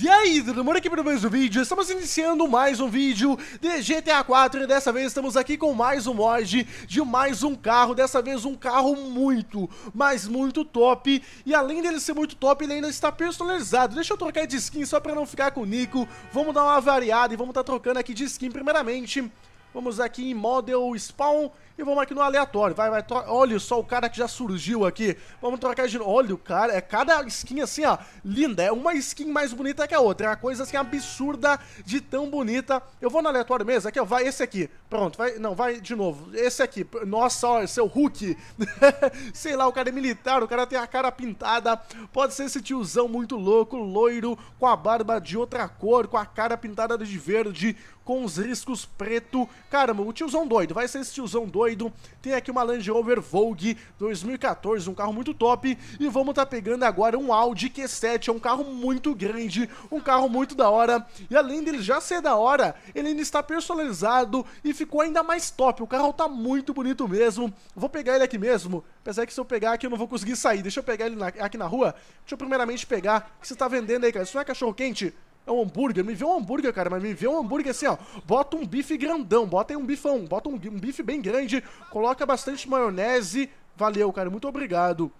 E aí, tudo bom? Aqui para mais um vídeo, estamos iniciando mais um vídeo de GTA 4 e dessa vez estamos aqui com mais um mod de mais um carro, dessa vez um carro muito, mas muito top e além dele ser muito top, ele ainda está personalizado, deixa eu trocar de skin só para não ficar com o Nico, vamos dar uma variada e vamos estar tá trocando aqui de skin primeiramente, vamos aqui em Model Spawn e vamos aqui no aleatório. Vai, vai, olha só o cara que já surgiu aqui. Vamos trocar de. Olha o cara, é cada skin assim, ó, linda. É uma skin mais bonita que a outra. É uma coisa assim absurda de tão bonita. Eu vou no aleatório mesmo, aqui, ó, vai esse aqui. Pronto, vai, não, vai de novo. Esse aqui, nossa, ó, seu Hulk. Sei lá, o cara é militar, o cara tem a cara pintada. Pode ser esse tiozão muito louco, loiro, com a barba de outra cor, com a cara pintada de verde, com os riscos preto. Caramba, o tiozão doido, vai ser esse tiozão doido doido. Tem aqui uma Land Rover Vogue 2014, um carro muito top. E vamos tá pegando agora um Audi Q7, é um carro muito grande, um carro muito da hora. E além dele já ser da hora, ele ainda está personalizado e ficou ainda mais top. O carro tá muito bonito mesmo. Vou pegar ele aqui mesmo, apesar que se eu pegar aqui eu não vou conseguir sair. Deixa eu pegar ele na, aqui na rua. Deixa eu primeiramente pegar, que você tá vendendo aí, cara? Isso não é cachorro quente? é um hambúrguer, me vê um hambúrguer, cara, mas me vê um hambúrguer assim, ó. Bota um bife grandão, bota aí um bifão, bota um, um bife bem grande, coloca bastante maionese. Valeu, cara, muito obrigado.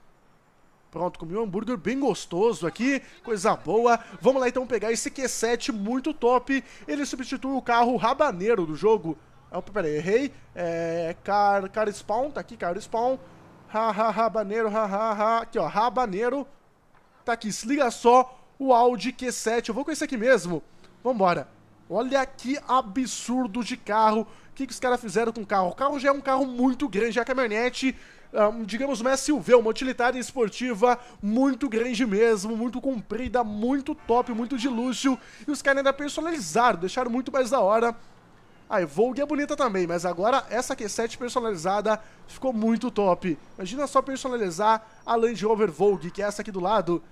Pronto, comi um hambúrguer bem gostoso aqui, coisa boa. Vamos lá então pegar esse Q7 muito top. Ele substitui o carro rabaneiro do jogo. Ah, peraí, errei. É, car, car spawn, tá aqui, car spawn. Ha, ha, rabaneiro, ha, ha, ha. Aqui, ó, rabaneiro. Tá aqui, se liga só o Audi Q7. Eu vou com esse aqui mesmo. Vambora. Olha que absurdo de carro. O que, que os caras fizeram com o carro? O carro já é um carro muito grande, é a caminhonete um, digamos, uma SUV, uma utilitária esportiva muito grande mesmo, muito comprida, muito top, muito de luxo. E os caras ainda personalizaram, deixaram muito mais da hora. A Evogue é bonita também, mas agora essa Q7 personalizada ficou muito top. Imagina só personalizar a Land Rover Vogue, que é essa aqui do lado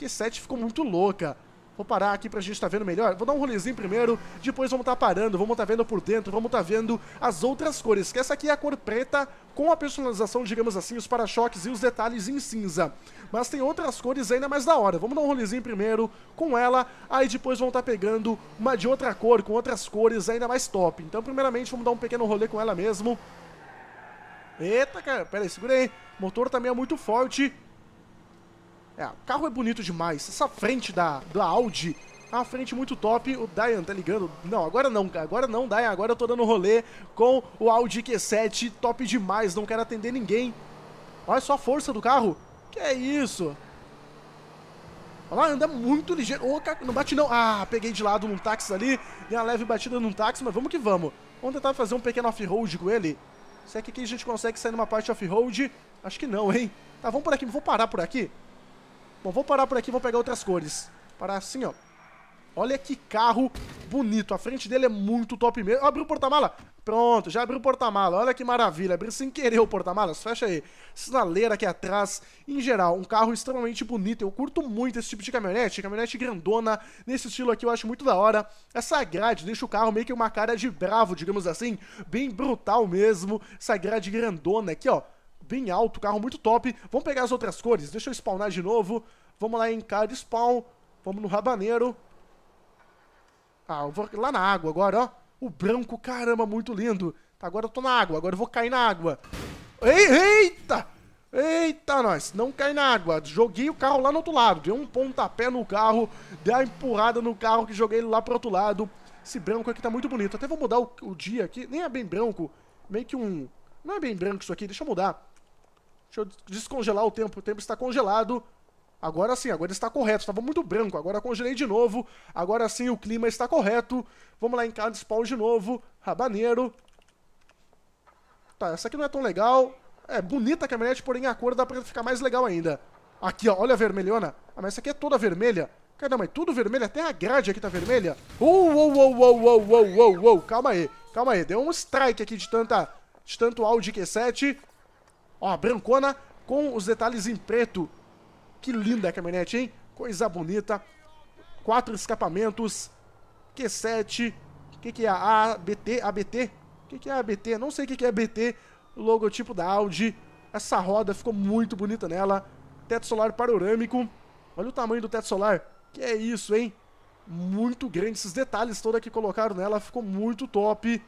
porque 7 ficou muito louca. Vou parar aqui pra gente estar tá vendo melhor. Vou dar um rolezinho primeiro, depois vamos estar tá parando, vamos estar tá vendo por dentro, vamos estar tá vendo as outras cores. Que essa aqui é a cor preta com a personalização, digamos assim, os para-choques e os detalhes em cinza. Mas tem outras cores ainda mais da hora. Vamos dar um rolezinho primeiro com ela, aí depois vamos estar tá pegando uma de outra cor, com outras cores ainda mais top. Então, primeiramente, vamos dar um pequeno rolê com ela mesmo. Eita, cara, pera aí, segura aí. O motor também é muito forte. É, o carro é bonito demais. Essa frente da, da Audi é uma frente muito top. O Dayan tá ligando? Não, agora não, cara. Agora não, Dayan. Agora eu tô dando rolê com o Audi Q7. Top demais. Não quero atender ninguém. Olha só a força do carro. Que é isso? Olha lá, anda muito ligeiro. Oh, não bate não. Ah, peguei de lado num táxi ali. Dei uma leve batida num táxi, mas vamos que vamos. Vamos tentar fazer um pequeno off-road com ele. Será é que aqui a gente consegue sair numa parte off-road? Acho que não, hein? Tá, vamos por aqui. Vou parar por aqui. Bom, vou parar por aqui, vou pegar outras cores. Parar assim, ó. Olha que carro bonito. A frente dele é muito top mesmo. Abriu o porta-mala. Pronto, já abriu o porta-mala. Olha que maravilha. Abriu sem querer o porta-malas. Fecha aí. Sinaleira aqui atrás. Em geral, um carro extremamente bonito. Eu curto muito esse tipo de caminhonete. Caminhonete grandona. Nesse estilo aqui eu acho muito da hora. Essa grade deixa o carro meio que uma cara de bravo, digamos assim. Bem brutal mesmo. Essa grade grandona aqui, ó bem alto, carro muito top. Vamos pegar as outras cores, deixa eu spawnar de novo. Vamos lá em cada spawn, vamos no rabaneiro. Ah, eu vou lá na água agora, ó. O branco, caramba, muito lindo. Tá, agora eu tô na água, agora eu vou cair na água. Eita! Eita, nós, não cai na água. Joguei o carro lá no outro lado. Dei um pontapé no carro, dei a empurrada no carro que joguei ele lá pro outro lado. Esse branco aqui tá muito bonito. Até vou mudar o, o dia aqui. Nem é bem branco. Meio que um... Não é bem branco isso aqui, deixa eu mudar. Deixa eu descongelar o tempo. O tempo está congelado. Agora sim, agora está correto. Estava muito branco, agora congelei de novo. Agora sim, o clima está correto. Vamos lá em cada spawn de novo. Rabaneiro. Tá, essa aqui não é tão legal. É bonita a caminhonete, porém a cor dá pra ficar mais legal ainda. Aqui, ó, olha a vermelhona. Ah, mas essa aqui é toda vermelha. Caramba, é tudo vermelho, até a grade aqui tá vermelha. Uou, uou, uou, uou, uou, uou, uou, uou. Calma aí, calma aí. Deu um strike aqui de tanta de tanto Audi Q7. Ó, brancona com os detalhes em preto. Que linda a caminhonete, hein? Coisa bonita. Quatro escapamentos. Q7. O que, que é? ABT? ABT? O que, que é ABT? Não sei o que, que é ABT. Logotipo da Audi. Essa roda ficou muito bonita nela. Teto solar panorâmico. Olha o tamanho do teto solar. Que é isso, hein? Muito grande. Esses detalhes todos que colocaram nela ficou muito top.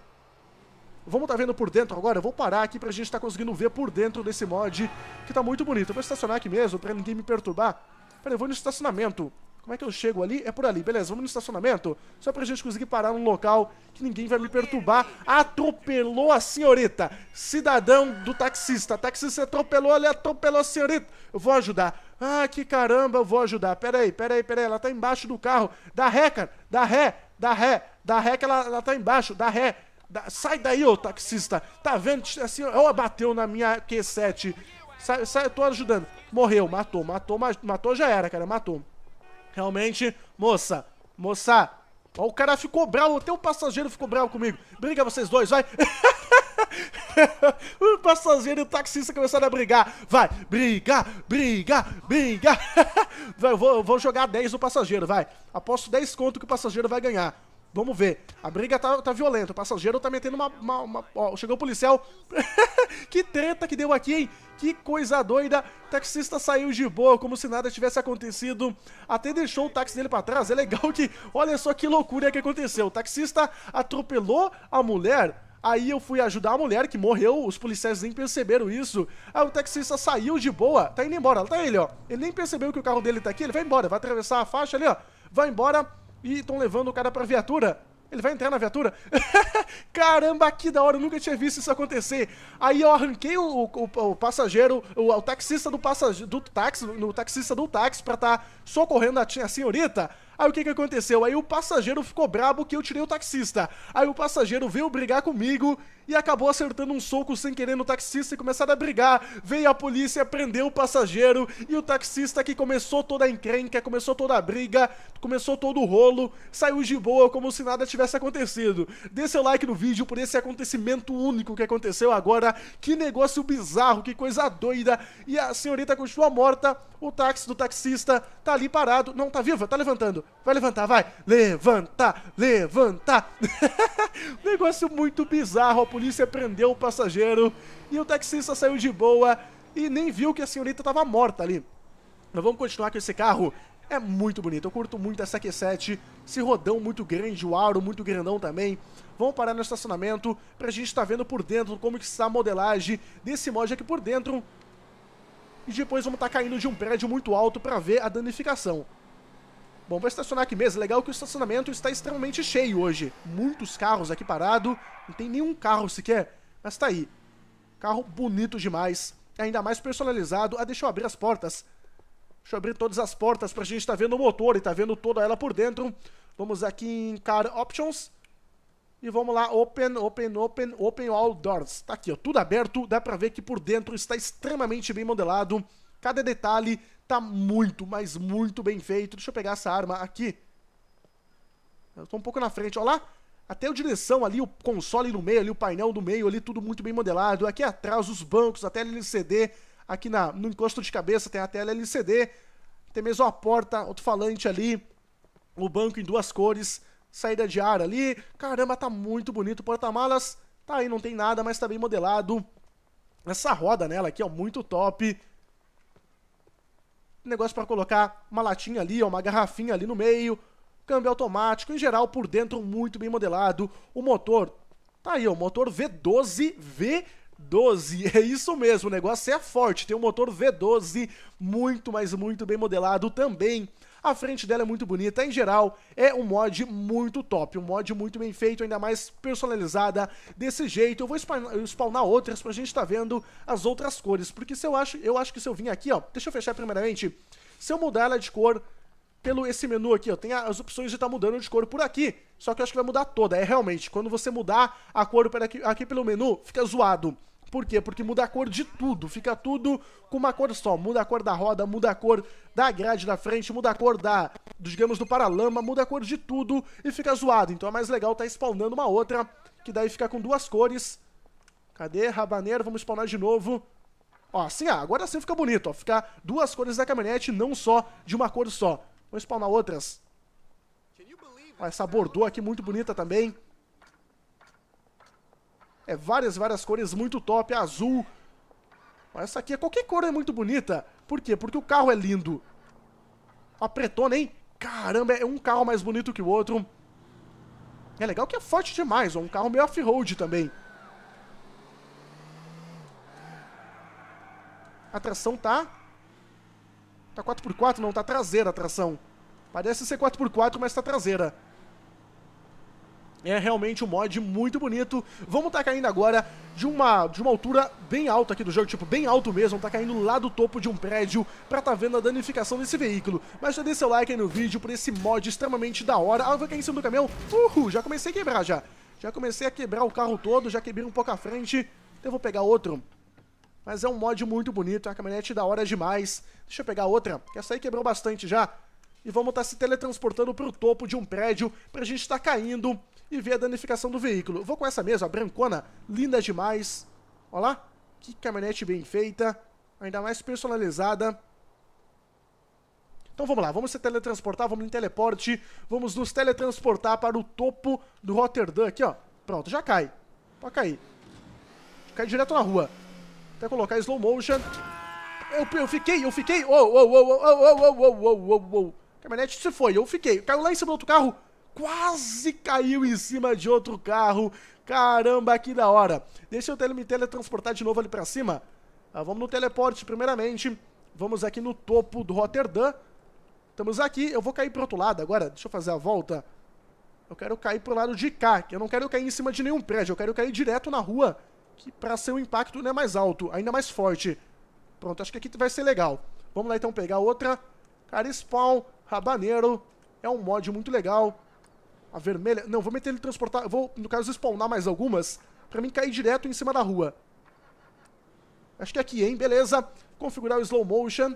Vamos estar tá vendo por dentro agora? Eu vou parar aqui pra gente estar tá conseguindo ver por dentro desse mod, que tá muito bonito. Eu vou estacionar aqui mesmo, pra ninguém me perturbar. Peraí, eu vou no estacionamento. Como é que eu chego ali? É por ali, beleza, vamos no estacionamento. Só pra gente conseguir parar num local que ninguém vai me perturbar. Atropelou a senhorita. Cidadão do taxista. Taxista atropelou, ele atropelou a senhorita. Eu vou ajudar. Ah, que caramba, eu vou ajudar. Peraí, peraí, peraí. Ela tá embaixo do carro. Dá ré, cara. Dá ré, dá ré, dá ré que ela, ela tá embaixo. Dá ré. Da, sai daí, ô taxista. Tá vendo? Assim, ó, bateu na minha Q7. Sai, sai, tô ajudando. Morreu, matou, matou, matou, já era, cara, matou. Realmente, moça, moça. Ó, o cara ficou bravo, até o passageiro ficou bravo comigo. Briga vocês dois, vai. o passageiro e o taxista começaram a brigar. Vai, briga, briga, briga. vai, eu vou, eu vou jogar 10 no passageiro, vai. Aposto 10 conto que o passageiro vai ganhar. Vamos ver. A briga tá, tá violenta. O passageiro tá metendo uma. uma, uma... Ó, chegou o policial. que treta que deu aqui, hein? Que coisa doida. O taxista saiu de boa, como se nada tivesse acontecido. Até deixou o táxi dele para trás. É legal que. Olha só que loucura que aconteceu. O taxista atropelou a mulher. Aí eu fui ajudar a mulher que morreu, os policiais nem perceberam isso. Aí o taxista saiu de boa, tá indo embora, tá ele, ó. Ele nem percebeu que o carro dele tá aqui, ele vai embora, vai atravessar a faixa ali, ó. Vai embora, e estão levando o cara pra viatura. Ele vai entrar na viatura? Caramba, que da hora, eu nunca tinha visto isso acontecer. Aí eu arranquei o, o, o passageiro, o, o, taxista do passageiro, do táxi, no taxista do táxi pra estar tá socorrendo a, a senhorita. Aí o que que aconteceu? Aí o passageiro ficou brabo que eu tirei o taxista. Aí o passageiro veio brigar comigo e acabou acertando um soco sem querer no taxista e começaram a brigar. Veio a polícia, prendeu o passageiro e o taxista que começou toda a encrenca, começou toda a briga, começou todo o rolo, saiu de boa como se nada tivesse acontecido. Dê seu like no vídeo por esse acontecimento único que aconteceu agora. Que negócio bizarro, que coisa doida. E a senhorita continua morta, o táxi do taxista tá ali parado. Não, tá viva, tá levantando. Vai levantar, vai. Levantar, levantar. Negócio muito bizarro. A polícia prendeu o passageiro e o taxista saiu de boa e nem viu que a senhorita estava morta ali. Mas vamos continuar com esse carro. É muito bonito, eu curto muito essa Q7, esse rodão muito grande, o aro muito grandão também. Vamos parar no estacionamento pra gente estar tá vendo por dentro como que está a modelagem desse mod aqui por dentro. E depois vamos estar tá caindo de um prédio muito alto pra ver a danificação. Bom, vou estacionar aqui mesmo. Legal que o estacionamento está extremamente cheio hoje. Muitos carros aqui parado. Não tem nenhum carro sequer, mas tá aí. Carro bonito demais. Ainda mais personalizado. Ah, deixa eu abrir as portas. Deixa eu abrir todas as portas pra gente estar tá vendo o motor e tá vendo toda ela por dentro. Vamos aqui em Car Options. E vamos lá, open, open, open, open all doors. Tá aqui, ó, tudo aberto. Dá pra ver que por dentro está extremamente bem modelado. Cada detalhe tá muito, mas muito bem feito. Deixa eu pegar essa arma aqui. Eu tô um pouco na frente, ó lá. Até a direção ali, o console no meio ali, o painel do meio ali, tudo muito bem modelado. Aqui atrás os bancos, a tela LCD. Aqui na, no encosto de cabeça tem a tela LCD. Tem mesmo a porta, outro falante ali. O banco em duas cores. Saída de ar ali. Caramba, tá muito bonito porta-malas. Tá aí, não tem nada, mas tá bem modelado. Essa roda nela aqui, ó, muito top negócio para colocar uma latinha ali, uma garrafinha ali no meio, câmbio automático, em geral por dentro muito bem modelado, o motor, tá aí, o motor V12 V 12, é isso mesmo, o negócio é forte, tem um motor V12 muito, mas muito bem modelado também a frente dela é muito bonita. Em geral, é um mod muito top. Um mod muito bem feito, ainda mais personalizada desse jeito. Eu vou spawnar outras pra gente tá vendo as outras cores. Porque se eu acho, eu acho que se eu vim aqui, ó... Deixa eu fechar primeiramente. Se eu mudar ela de cor pelo esse menu aqui, ó, tem as opções de estar tá mudando de cor por aqui. Só que eu acho que vai mudar toda. É realmente, quando você mudar a cor aqui, aqui pelo menu, fica zoado. Por quê? Porque muda a cor de tudo, fica tudo com uma cor só. Muda a cor da roda, muda a cor da grade da frente, muda a cor da, dos digamos, do paralama, muda a cor de tudo e fica zoado. Então é mais legal tá spawnando uma outra, que daí fica com duas cores. Cadê? Rabaneiro, vamos spawnar de novo. Ó, assim, ah, agora sim fica bonito, ó. Ficar duas cores da caminhonete, não só de uma cor só. Vamos spawnar outras. Ó, essa bordô aqui muito bonita também. É várias, várias cores, muito top, azul. Mas essa aqui, é, qualquer cor é muito bonita. Por quê? Porque o carro é lindo. A pretona, hein? Caramba, é um carro mais bonito que o outro. É legal que é forte demais, ó. Um carro meio off-road também. A tração tá... Tá 4x4, não, tá traseira a tração. Parece ser 4x4, mas tá traseira. É realmente um mod muito bonito. Vamos tá caindo agora de uma, de uma altura bem alta aqui do jogo, tipo, bem alto mesmo. Tá caindo lá do topo de um prédio pra tá vendo a danificação desse veículo. Mas já dê seu like aí no vídeo por esse mod extremamente da hora. Ah, vai cair em cima do caminhão. Uhul, já comecei a quebrar já. Já comecei a quebrar o carro todo, já quebrei um pouco a frente. Então eu vou pegar outro. Mas é um mod muito bonito, é uma caminhonete da hora demais. Deixa eu pegar outra. Que Essa aí quebrou bastante já e vamos estar tá se teletransportando para o topo de um prédio para a gente estar tá caindo e ver a danificação do veículo. Vou com essa mesma, brancona, linda demais. Olha lá, que caminhonete bem feita, ainda mais personalizada. Então vamos lá, vamos se teletransportar, vamos em teleporte, vamos nos teletransportar para o topo do Rotterdam aqui, ó. Pronto, já cai. Pode cair. Cai direto na rua. Até colocar slow motion. Eu, eu fiquei, eu fiquei. Oh, oh, oh, oh, oh, oh, oh, oh, oh, oh, oh caminhonete se foi, eu fiquei. Caiu lá em cima do outro carro, quase caiu em cima de outro carro. Caramba, que da hora. Deixa eu me teletransportar de novo ali pra cima. Ah, vamos no teleporte primeiramente. Vamos aqui no topo do Rotterdam. Estamos aqui, eu vou cair pro outro lado agora. Deixa eu fazer a volta. Eu quero cair pro lado de cá, que eu não quero cair em cima de nenhum prédio. Eu quero cair direto na rua, que pra ser o um impacto ainda é mais alto, ainda mais forte. Pronto, acho que aqui vai ser legal. Vamos lá então pegar outra. Cara, spawn. Habanero é um mod muito legal. A vermelha... Não, vou meter ele transportar... Vou, no caso, spawnar mais algumas pra mim cair direto em cima da rua. Acho que é aqui, hein? Beleza. Configurar o slow motion.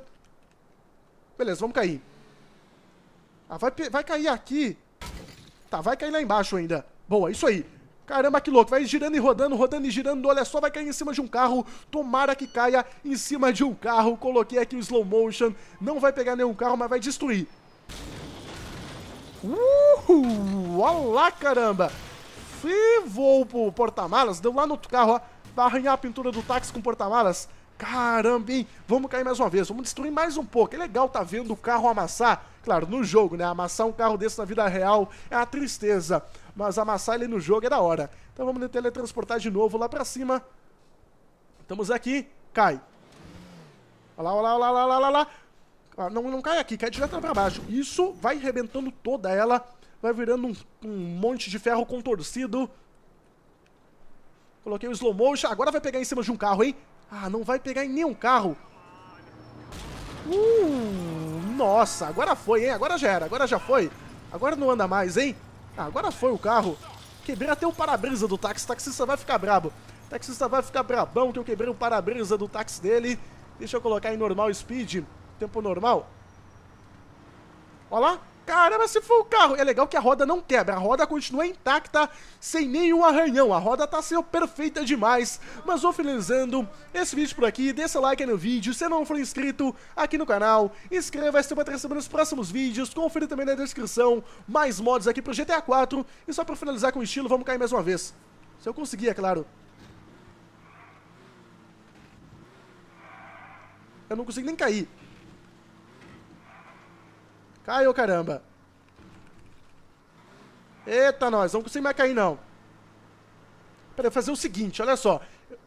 Beleza, vamos cair. Ah, vai, vai cair aqui. Tá, vai cair lá embaixo ainda. Boa, isso aí. Caramba, que louco. Vai girando e rodando, rodando e girando. Olha só, vai cair em cima de um carro. Tomara que caia em cima de um carro. Coloquei aqui o slow motion. Não vai pegar nenhum carro, mas vai destruir. Uhul! Olá, caramba! Fui vou pro porta-malas, deu lá no outro carro, ó. Vai arranhar a pintura do táxi com porta-malas. Caramba, hein? Vamos cair mais uma vez, vamos destruir mais um pouco. É legal tá vendo o carro amassar. Claro, no jogo, né? Amassar um carro desse na vida real é uma tristeza. Mas amassar ele no jogo é da hora. Então vamos teletransportar de novo lá pra cima. Estamos aqui. Cai. Olha lá, olha lá, olha lá, olha lá, olha lá. Ah, não, não cai aqui, cai direto para baixo. Isso vai arrebentando toda ela, vai virando um, um monte de ferro contorcido. Coloquei o slow motion, agora vai pegar em cima de um carro, hein? Ah, não vai pegar em nenhum carro. Uh, nossa, agora foi, hein? Agora já era, agora já foi. Agora não anda mais, hein? Ah, agora foi o carro. Quebrei até o para-brisa do táxi, o taxista vai ficar brabo. O taxista vai ficar brabão que eu quebrei o para-brisa do táxi dele. Deixa eu colocar em normal speed. Tempo normal. Olha lá. Caramba, se for o carro. É legal que a roda não quebra. A roda continua intacta, sem nenhum arranhão. A roda tá sendo perfeita demais. Mas vou finalizando esse vídeo por aqui. Dê seu like no vídeo. Se não for inscrito aqui no canal, inscreva-se para receber os próximos vídeos. Confira também na descrição mais mods aqui pro GTA 4. E só pra finalizar com o estilo, vamos cair mais uma vez. Se eu conseguir, é claro. Eu não consigo nem cair. Caiu, caramba. Eita, nós. Não consigo mais cair, não. Peraí, vou fazer o seguinte, olha só.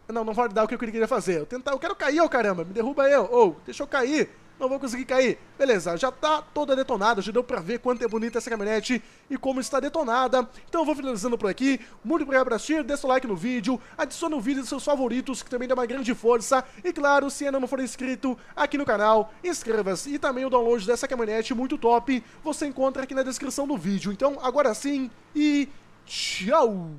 Não, não vai dar o que eu queria fazer. Eu, tentar, eu quero cair, ô oh, caramba. Me derruba eu. Ou, oh, deixa eu cair não vou conseguir cair. Beleza, já tá toda detonada, já deu pra ver quanto é bonita essa caminhonete e como está detonada. Então eu vou finalizando por aqui. Muito obrigado por assistir, deixa o like no vídeo, adiciona o vídeo dos seus favoritos, que também dá uma grande força. E claro, se ainda não for inscrito aqui no canal, inscreva-se. E também o download dessa caminhonete muito top, você encontra aqui na descrição do vídeo. Então agora sim e tchau!